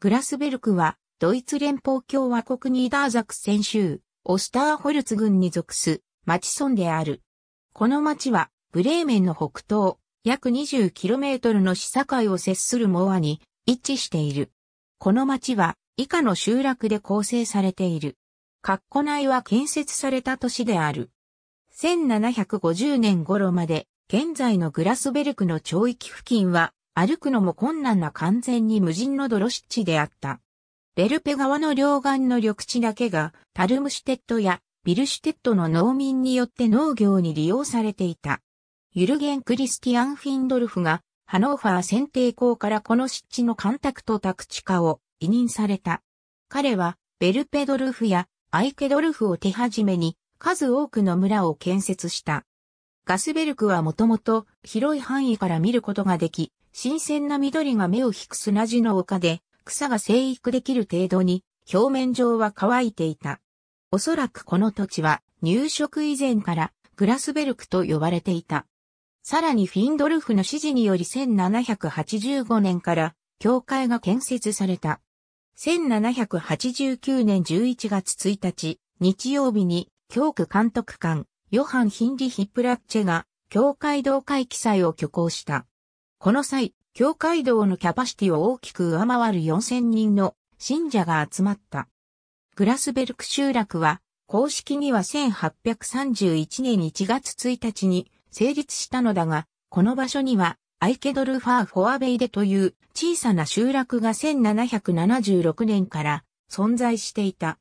グラスベルクは、ドイツ連邦共和国ニーダーザクセン州、オスターホルツ郡に属す、町村である。この町は、ブレーメンの北東、約 20km の市境を接するモアに位置している。この町は、以下の集落で構成されている。カッコ内は建設された都市である。1750年頃まで、現在のグラスベルクの町域付近は、歩くのも困難な完全に無人の泥湿地であった。ベルペ川の両岸の緑地だけが、タルムシュテットやビルシュテットの農民によって農業に利用されていた。ユルゲン・クリスティアン・フィンドルフが、ハノーファー選定校からこの湿地の干拓と宅地化を委任された。彼は、ベルペドルフやアイケドルフを手始めに、数多くの村を建設した。ガスベルクはもともと広い範囲から見ることができ、新鮮な緑が目を引く砂地の丘で、草が生育できる程度に、表面上は乾いていた。おそらくこの土地は、入植以前から、グラスベルクと呼ばれていた。さらにフィンドルフの指示により1785年から教会が建設された。1789年11月1日、日曜日に教区監督官、ヨハン・ヒンリヒ・プラッチェが教会同会記載を挙行した。この際、教会堂のキャパシティを大きく上回る4000人の信者が集まった。グラスベルク集落は、公式には1831年1月1日に成立したのだが、この場所にはアイケドルファー・フォアベイデという小さな集落が1776年から存在していた。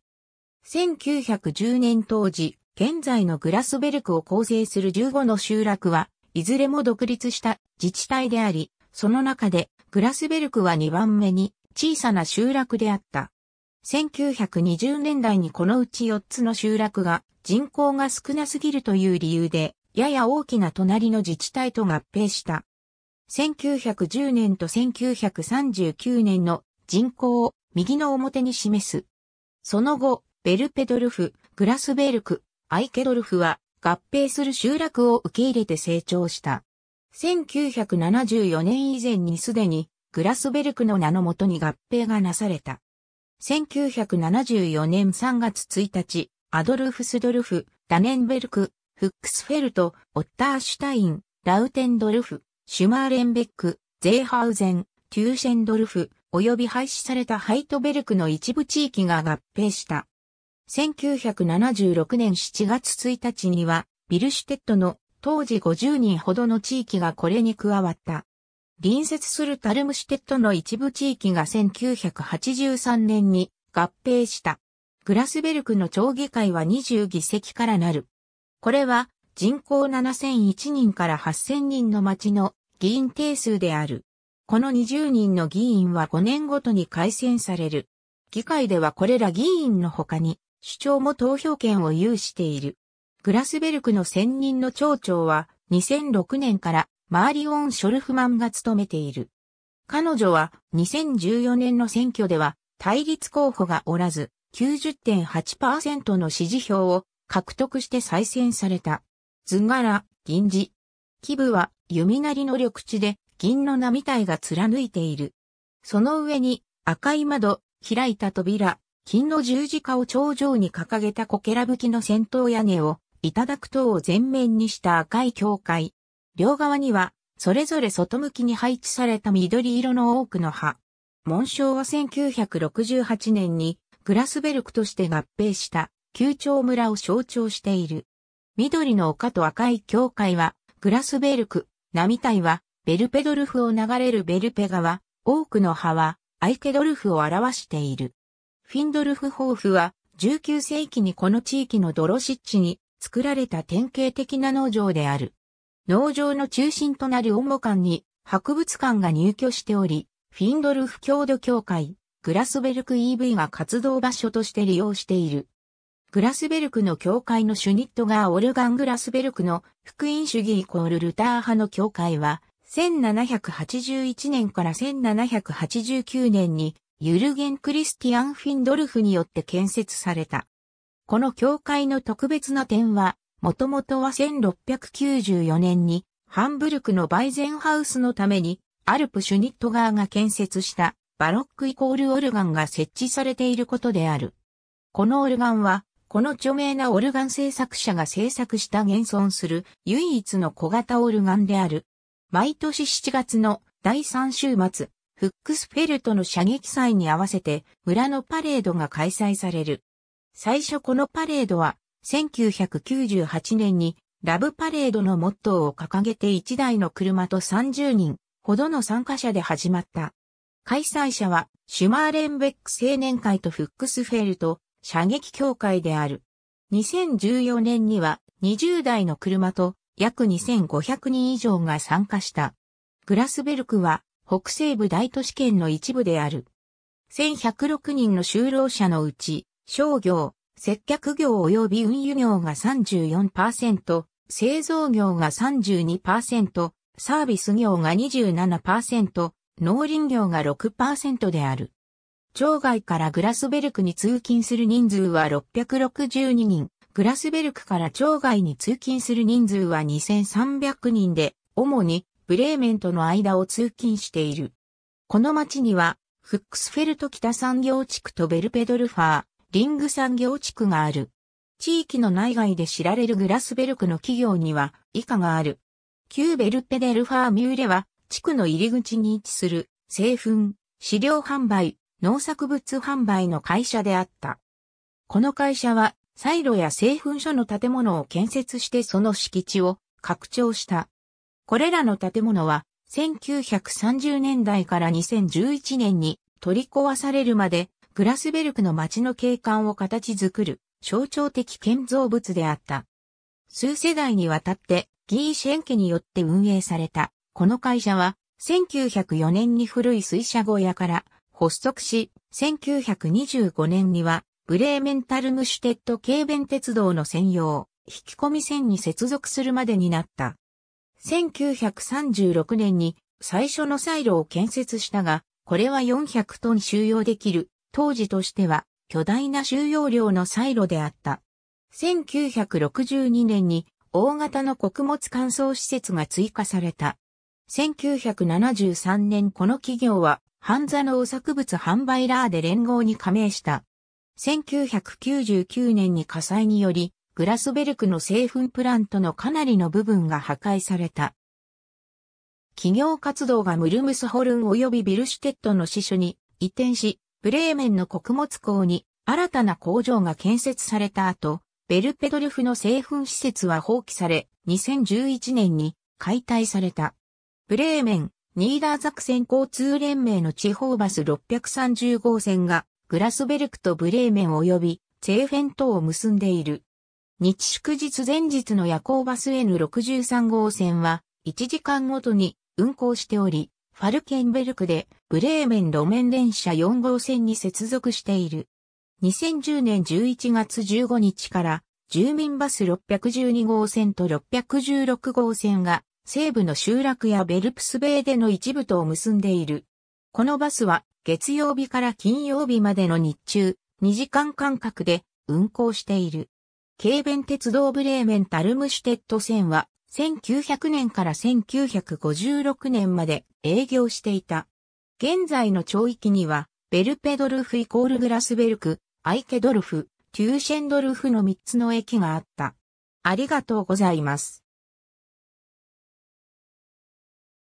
1910年当時、現在のグラスベルクを構成する15の集落はいずれも独立した自治体であり、その中でグラスベルクは2番目に小さな集落であった。1920年代にこのうち4つの集落が人口が少なすぎるという理由で、やや大きな隣の自治体と合併した。1910年と1939年の人口を右の表に示す。その後、ベルペドルフ、グラスベルク、アイケドルフは合併する集落を受け入れて成長した。1974年以前にすでにグラスベルクの名のもとに合併がなされた。1974年3月1日、アドルフスドルフ、ダネンベルク、フックスフェルト、オッターシュタイン、ラウテンドルフ、シュマーレンベック、ゼーハウゼン、テューシェンドルフ、及び廃止されたハイトベルクの一部地域が合併した。1976年7月1日には、ビルシュテットの当時50人ほどの地域がこれに加わった。隣接するタルムシュテットの一部地域が1983年に合併した。グラスベルクの町議会は20議席からなる。これは人口7001人から8000人の町の議員定数である。この20人の議員は5年ごとに改選される。議会ではこれら議員の他に、首長も投票権を有している。グラスベルクの専任の町長は2006年からマーリオン・ショルフマンが務めている。彼女は2014年の選挙では対立候補がおらず90.8%の支持票を獲得して再選された。図柄、銀字。基部は弓なりの緑地で銀のた体が貫いている。その上に赤い窓、開いた扉、金の十字架を頂上に掲げたコケラ武器の戦闘屋根を、いただく塔を前面にした赤い教会。両側には、それぞれ外向きに配置された緑色の多くの葉。紋章は1968年に、グラスベルクとして合併した、旧町村を象徴している。緑の丘と赤い教会は、グラスベルク、並大は、ベルペドルフを流れるベルペ川、多くの葉は、アイケドルフを表している。フィンドルフホーフは19世紀にこの地域のドロシッチに作られた典型的な農場である。農場の中心となるオモ館に博物館が入居しており、フィンドルフ郷土協会、グラスベルク EV が活動場所として利用している。グラスベルクの教会のシュニットガー・オルガン・グラスベルクの福音主義イコールルター派の教会は、1781年から1789年にユルゲン・クリスティアン・フィンドルフによって建設された。この教会の特別な点は、もともとは1694年にハンブルクのバイゼンハウスのためにアルプシュニットガーが建設したバロックイコールオルガンが設置されていることである。このオルガンは、この著名なオルガン製作者が制作した現存する唯一の小型オルガンである。毎年7月の第3週末、フックスフェルトの射撃祭に合わせて村のパレードが開催される。最初このパレードは1998年にラブパレードのモットーを掲げて1台の車と30人ほどの参加者で始まった。開催者はシュマーレンベック青年会とフックスフェルト射撃協会である。2014年には20台の車と約2500人以上が参加した。グラスベルクは北西部大都市圏の一部である。1106人の就労者のうち、商業、接客業及び運輸業が34%、製造業が32%、サービス業が27%、農林業が6%である。町外からグラスベルクに通勤する人数は662人、グラスベルクから町外に通勤する人数は2300人で、主にブレーメンとの間を通勤している。この町には、フックスフェルト北産業地区とベルペドルファー、リング産業地区がある。地域の内外で知られるグラスベルクの企業には、以下がある。旧ベルペデルファーミューレは、地区の入り口に位置する、製粉、飼料販売、農作物販売の会社であった。この会社は、サイロや製粉所の建物を建設してその敷地を拡張した。これらの建物は1930年代から2011年に取り壊されるまでグラスベルクの街の景観を形作る象徴的建造物であった。数世代にわたってギーシェン家によって運営された。この会社は1904年に古い水車小屋から発足し、1925年にはブレーメンタルムシュテッド軽便鉄道の専用、引き込み線に接続するまでになった。1936年に最初のサイロを建設したが、これは400トン収容できる、当時としては巨大な収容量のサイロであった。1962年に大型の穀物乾燥施設が追加された。1973年この企業は、ハンザ農作物販売ラーで連合に加盟した。1999年に火災により、グラスベルクの製粉プラントのかなりの部分が破壊された。企業活動がムルムスホルン及びビルシュテットの支所に移転し、ブレーメンの穀物港に新たな工場が建設された後、ベルペドルフの製粉施設は放棄され、2011年に解体された。ブレーメン、ニーダーザクセン交通連盟の地方バス630号線が、グラスベルクとブレーメン及び、製粉ーフェンを結んでいる。日祝日前日の夜行バス N63 号線は、1時間ごとに運行しており、ファルケンベルクでブレーメン路面電車4号線に接続している。2010年11月15日から住民バス612号線と616号線が西部の集落やベルプスベーでの一部とを結んでいる。このバスは月曜日から金曜日までの日中2時間間隔で運行している。軽便鉄道ブレーメンタルムシュテット線は1900年から1956年まで営業していた。現在の町域には、ベルペドルフイコールグラスベルク、アイケドルフ、テューシェンドルフの3つの駅があった。ありがとうございます。